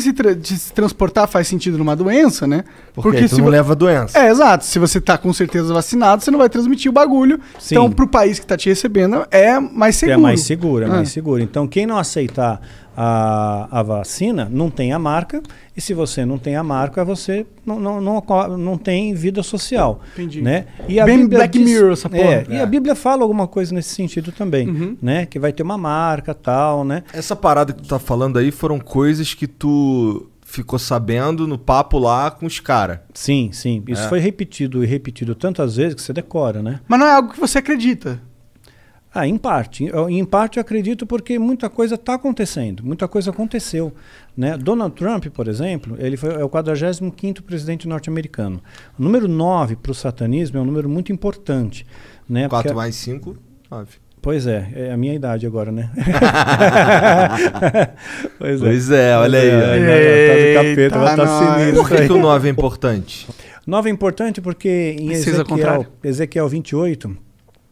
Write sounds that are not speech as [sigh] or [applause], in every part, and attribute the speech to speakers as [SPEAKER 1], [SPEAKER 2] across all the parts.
[SPEAKER 1] se, se, tra se transportar faz sentido numa doença, né? Porque, Porque se não leva a doença. É, exato. Se você tá com certeza vacinado, você não vai transmitir o bagulho. Sim. Então, pro país que tá te recebendo, é mais é seguro. É mais seguro, é ah. mais
[SPEAKER 2] seguro. Então, quem não aceitar a, a vacina, não tem a marca, e se você não tem a marca, você não, não, não, não tem vida social. Entendi. Né? E a Bem Bíblia Black diz, Mirror essa é, porra. É, é. E a é. Bíblia fala alguma coisa nesse sentido também, uhum. né? Que vai ter uma marca tal, né? Essa parada que tu tá falando aí foram coisas que tu ficou sabendo no papo lá com os caras. Sim, sim. Isso é. foi repetido e repetido tantas vezes que você decora, né? Mas não é algo que você acredita. Ah, em parte. Em parte eu acredito porque muita coisa está acontecendo, muita coisa aconteceu. Né? Donald Trump, por exemplo, ele foi, é o 45º presidente norte-americano. O número 9 para o satanismo é um número muito importante. Né? 4 porque... mais
[SPEAKER 1] 5, 9.
[SPEAKER 2] Pois é, é a minha idade agora, né? [laughs] pois, é. pois é. olha é, aí. É, olha, tá tá Eita, tá do capeta, tá sinistro. Por que, que o 9 é importante? 9 é importante porque em Ezequiel, Ezequiel 28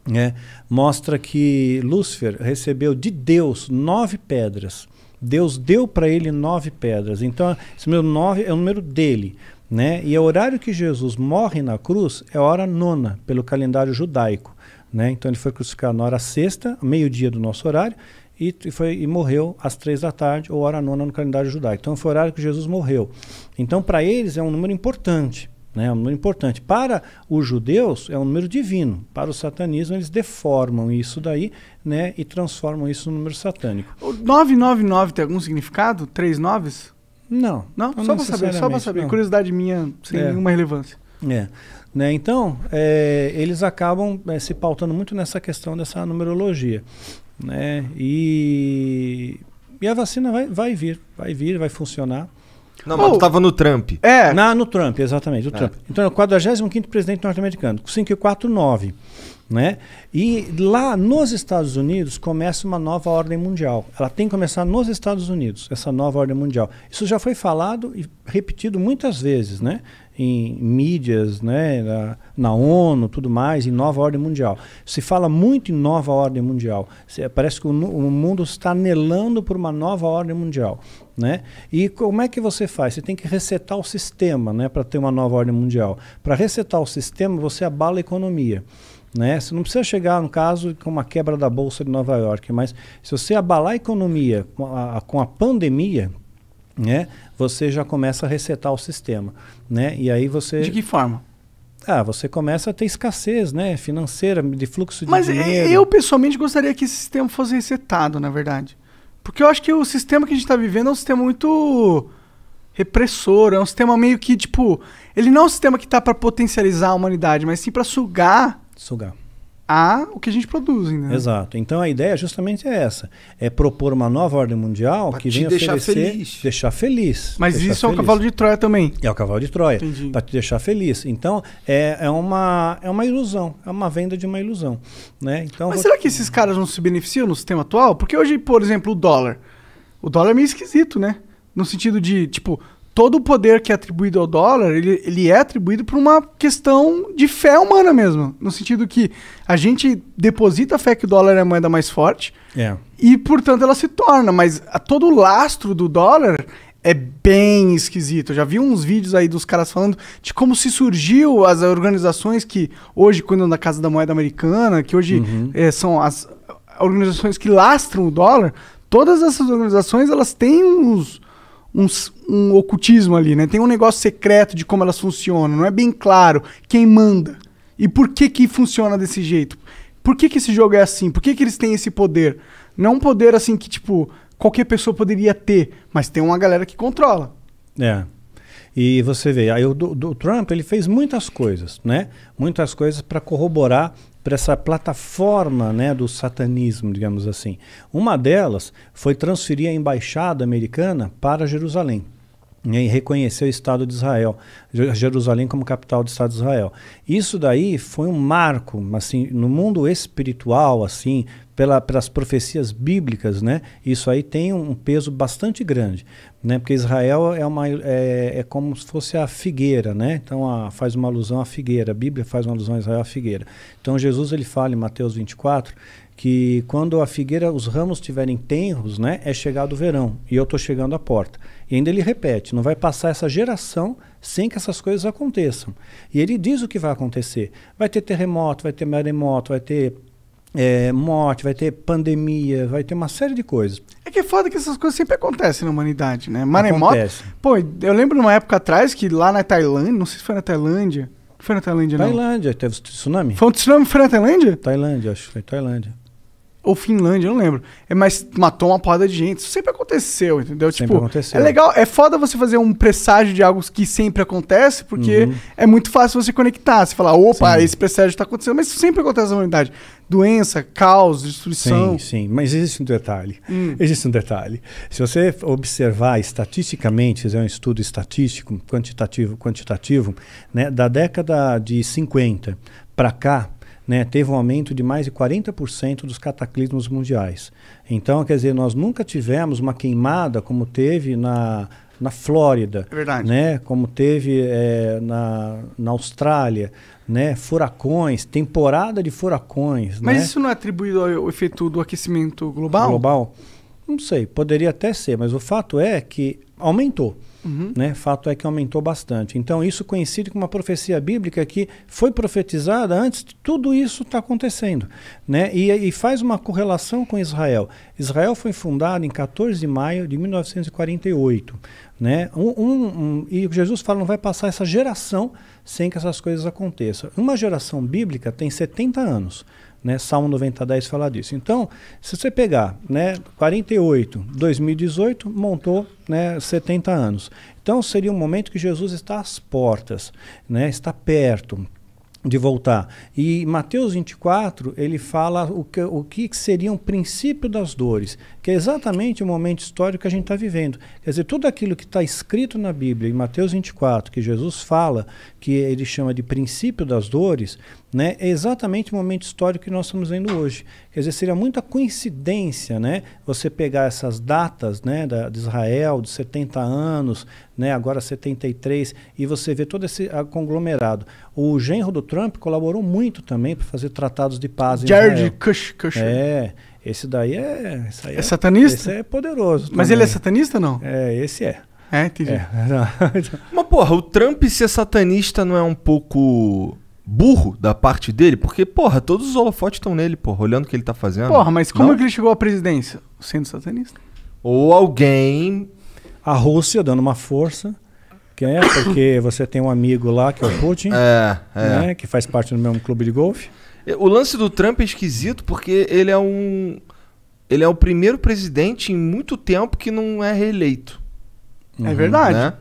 [SPEAKER 2] né, mostra que Lúcifer recebeu de Deus nove pedras. Deus deu para ele nove pedras. Então, esse número nove é o número dele. Né? E é o horário que Jesus morre na cruz é a hora nona, pelo calendário judaico. Né? Então, ele foi crucificado na hora sexta, meio-dia do nosso horário, e, foi, e morreu às três da tarde, ou hora nona no calendário judaico. Então, foi o horário que Jesus morreu. Então, para eles é um número importante. Né? É um número importante. Para os judeus, é um número divino. Para o satanismo, eles deformam isso daí né? e transformam isso num número satânico. O 999 tem algum significado? Três noves?
[SPEAKER 1] Não. Não? não só para saber, só para saber. Não. Curiosidade minha, sem é. nenhuma
[SPEAKER 2] relevância. É. Né? Então, é, eles acabam é, se pautando muito nessa questão dessa numerologia. Né? E, e a vacina vai, vai vir, vai vir, vai funcionar. Não, mas tu estava no Trump. É. Na, no Trump, exatamente, o é. Trump. Então é o 45 presidente norte-americano, 549. Né? E lá nos Estados Unidos começa uma nova ordem mundial. Ela tem que começar nos Estados Unidos, essa nova ordem mundial. Isso já foi falado e repetido muitas vezes, né? em mídias, né, na, na, ONU, tudo mais, em nova ordem mundial. Se fala muito em nova ordem mundial. Se, parece que o, o mundo está anelando por uma nova ordem mundial. Né? E como é que você faz? Você tem que resetar o sistema né, para ter uma nova ordem mundial. Para resetar o sistema, você abala a economia. Né? Você não precisa chegar, no caso, com uma quebra da Bolsa de Nova York, mas se você abalar a economia com a, com a pandemia, né? Você já começa a resetar o sistema, né? E aí você De que forma? Ah, você começa a ter escassez, né, financeira, de fluxo de Mas é, dinheiro. Mas eu
[SPEAKER 1] pessoalmente gostaria que esse sistema fosse resetado, na verdade. Porque eu acho que o sistema que a gente está vivendo é um sistema muito repressor, é um sistema meio que tipo, ele não é um sistema que está para potencializar a humanidade,
[SPEAKER 2] mas sim para sugar, sugar a o que a gente produz. Né? Exato. Então a ideia justamente é essa: é propor uma nova ordem mundial pra que venha deixar oferecer, feliz. deixar feliz. Mas deixar isso é feliz. é o cavalo de Troia também. É o cavalo de Troia, para te deixar feliz. Então é, é, uma, é uma ilusão, é uma venda de uma ilusão, né? Então. Mas será que esses caras não se beneficiam
[SPEAKER 1] no sistema atual? Porque hoje, por exemplo, o dólar, o dólar é meio esquisito, né? No sentido de tipo todo o poder que é atribuído ao dólar, ele, ele é atribuído por uma questão de fé humana mesmo. No sentido que a gente deposita a fé que o dólar é a moeda mais forte é. e, portanto, ela se torna. Mas a, todo o lastro do dólar é bem esquisito. Eu já vi uns vídeos aí dos caras falando de como se surgiu as organizações que hoje cuidam da Casa da Moeda Americana, que hoje uhum. é, são as organizações que lastram o dólar. Todas essas organizações, elas têm uns um, um ocultismo ali, né? Tem um negócio secreto de como elas funcionam, não é bem claro quem manda. E por que que funciona desse jeito? Por que que esse jogo é assim? Por que que eles têm esse poder? Não um poder assim que, tipo, qualquer pessoa poderia ter, mas tem uma galera que controla.
[SPEAKER 2] É. E você vê, aí o Trump ele fez muitas coisas, né? Muitas coisas para corroborar para essa plataforma né, do satanismo, digamos assim. Uma delas foi transferir a embaixada americana para Jerusalém né, e reconhecer o Estado de Israel, Jerusalém como capital do Estado de Israel. Isso daí foi um marco, assim, no mundo espiritual, assim, pela, pelas profecias bíblicas, né? Isso aí tem um peso bastante grande, né? Porque Israel é uma é, é como se fosse a figueira, né? Então a, faz uma alusão à figueira, a Bíblia faz uma alusão a Israel à figueira. Então Jesus ele fala em Mateus 24 que quando a figueira, os ramos estiverem tenros, né, é chegado o verão e eu estou chegando à porta. E ainda ele repete, não vai passar essa geração sem que essas coisas aconteçam. E ele diz o que vai acontecer. Vai ter terremoto, vai ter maremoto, vai ter é, morte, vai ter pandemia, vai ter uma série de coisas. É que é foda que essas coisas sempre acontecem na humanidade, né? Maremoto. Acontece. Pô,
[SPEAKER 1] eu lembro numa época atrás que lá na Tailândia, não sei se foi na Tailândia. Foi na Tailândia, Tailândia não?
[SPEAKER 2] Tailândia, teve tsunami? Foi um tsunami foi na Tailândia? Tailândia, acho que foi Tailândia ou Finlândia,
[SPEAKER 1] não lembro. É, mas matou uma porrada de gente. Isso sempre aconteceu, entendeu? Sempre tipo, aconteceu. É legal, é foda você fazer um presságio de algo que sempre acontece, porque uhum. é muito fácil você conectar. Você falar, opa, sim. esse presságio está acontecendo, mas isso sempre acontece na humanidade. Doença, caos, destruição. Sim,
[SPEAKER 2] sim. Mas existe um detalhe. Hum. Existe um detalhe. Se você observar estatisticamente, fizer um estudo estatístico, quantitativo, quantitativo, né, da década de 50 para cá, né, teve um aumento de mais de 40% dos cataclismos mundiais. Então, quer dizer, nós nunca tivemos uma queimada como teve na, na Flórida, é Verdade. né? Como teve é, na, na Austrália, né? Furacões, temporada de furacões. Mas né? isso não é atribuído ao efeito do aquecimento global? Global? Não sei, poderia até ser, mas o fato é que aumentou. Uhum. Né? Fato é que aumentou bastante. Então, isso coincide com uma profecia bíblica que foi profetizada antes de tudo isso estar tá acontecendo. Né? E, e, faz uma correlação com Israel. Israel foi fundado em 14 de maio de 1948. Né? Um, um, um, e Jesus fala: não vai passar essa geração sem que essas coisas aconteçam. Uma geração bíblica tem 70 anos. Né? Salmo 9010 fala disso. Então, se você pegar né, 48, 2018, montou né, 70 anos. Então, seria um momento que Jesus está às portas, né, está perto de voltar. E Mateus 24, ele fala o que, o que seria um princípio das dores que é exatamente o momento histórico que a gente está vivendo. Quer dizer, tudo aquilo que está escrito na Bíblia, em Mateus 24, que Jesus fala, que ele chama de princípio das dores, né, é exatamente o momento histórico que nós estamos vendo hoje. Quer dizer, seria muita coincidência né, você pegar essas datas né, da, de Israel, de 70 anos, né, agora 73, e você ver todo esse conglomerado. O genro do Trump colaborou muito também para fazer tratados de paz. Jared Cushing. Kush. É. Esse daí é. Esse é, é, satanista? Esse é poderoso. Também. Mas ele é satanista não? É, esse é. É, entendi. É.
[SPEAKER 1] [laughs] Então. Mas, porra, o Trump ser satanista não é um pouco burro da parte dele? Porque, porra, todos os holofotes estão nele, porra, olhando o que ele tá fazendo. Porra, mas como não? é que ele
[SPEAKER 2] chegou à presidência? Sendo satanista. Ou alguém. A Rússia dando uma força. Que é porque você tem um amigo lá que é o Putin, é, é. Né, que faz parte do mesmo clube de golfe.
[SPEAKER 1] O lance do Trump é esquisito porque ele é um. Ele é o primeiro presidente em muito tempo que não é reeleito. É uhum, verdade. Né?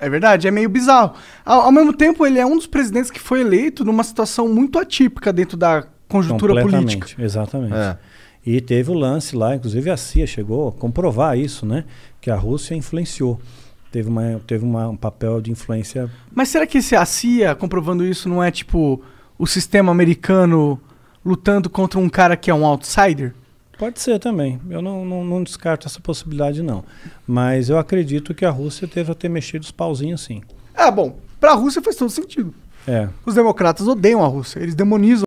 [SPEAKER 1] É verdade, é meio bizarro. Ao, ao, mesmo tempo, ele é um dos presidentes que foi eleito numa
[SPEAKER 2] situação muito atípica dentro da conjuntura política. Exatamente. É. E teve o lance lá, inclusive a CIA chegou a comprovar isso, né? Que a Rússia influenciou. Teve, uma, teve uma, um papel de influência.
[SPEAKER 1] Mas será que se a CIA comprovando isso não é tipo
[SPEAKER 2] o sistema americano lutando contra um cara que é um outsider? Pode ser também. Eu não, não, não, descarto essa possibilidade, não. Mas eu acredito que a Rússia teve a ter mexido os pauzinhos, sim.
[SPEAKER 1] Ah, bom. Para a Rússia faz todo sentido. É. Os democratas odeiam a Rússia. Eles demonizam.